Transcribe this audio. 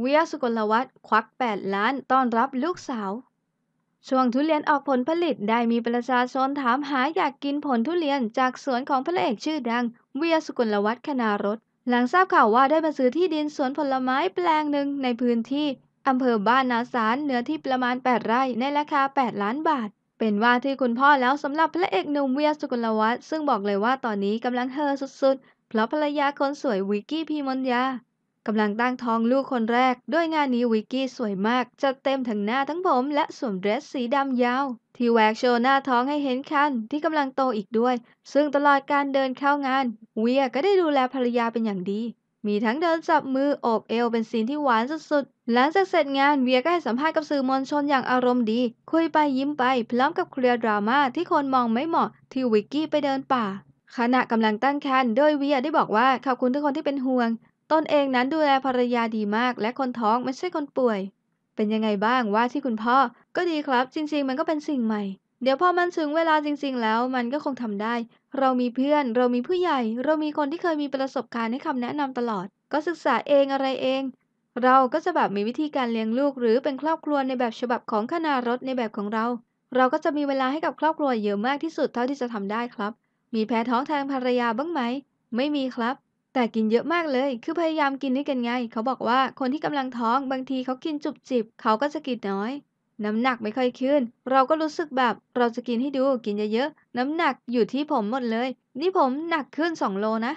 เวียสุกลวัฒน์ควัก 8 ล้าน ต้อนรับลูกสาว ช่วงทุเรียนออกผลผลิต ได้มีประชาชนถามหาอยากกินผลทุเรียนจากสวนของพระเอกชื่อดังเวียสุกลวัฒน์คณารถ หลังทราบข่าวว่าได้มาซื้อที่ดินสวนผลไม้แปลงหนึ่งในพื้นที่ อำเภอบ้านนาสารเนื้อที่ประมาณ 8 ไร่ ในราคา 8 ล้านบาท เป็นว่าที่คุณพ่อแล้วสำหรับพระเอกหนุ่มเวียสุกลวัฒน์ซึ่งบอกเลยว่าตอนนี้กำลังเฮอสุด ๆ เพราะภรรยาคนสวยวิกกี้พีมนยากำลังตั้งท้องลูกคนแรก ด้วยงานนี้วิกกี้สวยมาก จัดเต็มทั้งหน้าทั้งผมและสวมเดรสสีดำยาว ที่แวกโชว์หน้าท้องให้เห็นคันที่กำลังโตอีกด้วย ซึ่งตลอดการเดินเข้างานเวียก็ได้ดูแลภรรยาเป็นอย่างดี มีทั้งเดินจับมือโอบเอวเป็นซีนที่หวานสุดๆหลังจากเสร็จงานเวียก็ให้สัมภาษณ์กับสื่อมวลชนอย่างอารมณ์ดีคุยไปยิ้มไปพร้อมกับเคลียร์ดราม่าที่คนมองไม่เหมาะที่วิกกี้ไปเดินป่าขณะกำลังตั้งครรภ์โดยเวียได้บอกว่าขอบคุณทุกคนที่เป็นห่วงตนเองนั้นดูแลภรรยาดีมากและคนท้องไม่ใช่คนป่วย เป็นยังไงบ้างว่าที่คุณพ่อก็ดีครับ จริง ๆ มันก็เป็นสิ่งใหม่ เดี๋ยวพอมันถึงเวลาจริง ๆ แล้วมันก็คงทำได้ เรามีเพื่อนเรามีผู้ใหญ่ เรามีคนที่เคยมีประสบการณ์ให้คำแนะนำตลอด ก็ศึกษาเองอะไรเอง เราก็จะแบบมีวิธีการเลี้ยงลูก หรือเป็นครอบครัวในแบบฉบับของคณะรถในแบบของเรา เราก็จะมีเวลาให้กับครอบครัวเยอะมากที่สุดเท่าที่จะทำได้ครับ มีแพ้ท้องแทนภรรยาบ้างไหม ไม่มีครับแต่กินเยอะมากเลย คือพยายามกินห้กันไง เขาบอกว่าคนที่กำลังท้องบางทีเขากินจุบจิบ เขาก็จะกินน้อย น้ำหนักไม่ค่อยขึ้น เราก็รู้สึกแบบเราจะกินให้ดูกินเยอะๆ น้ำหนักอยู่ที่ผมหมดเลย นี่ผมหนักขึ้น2โลนะ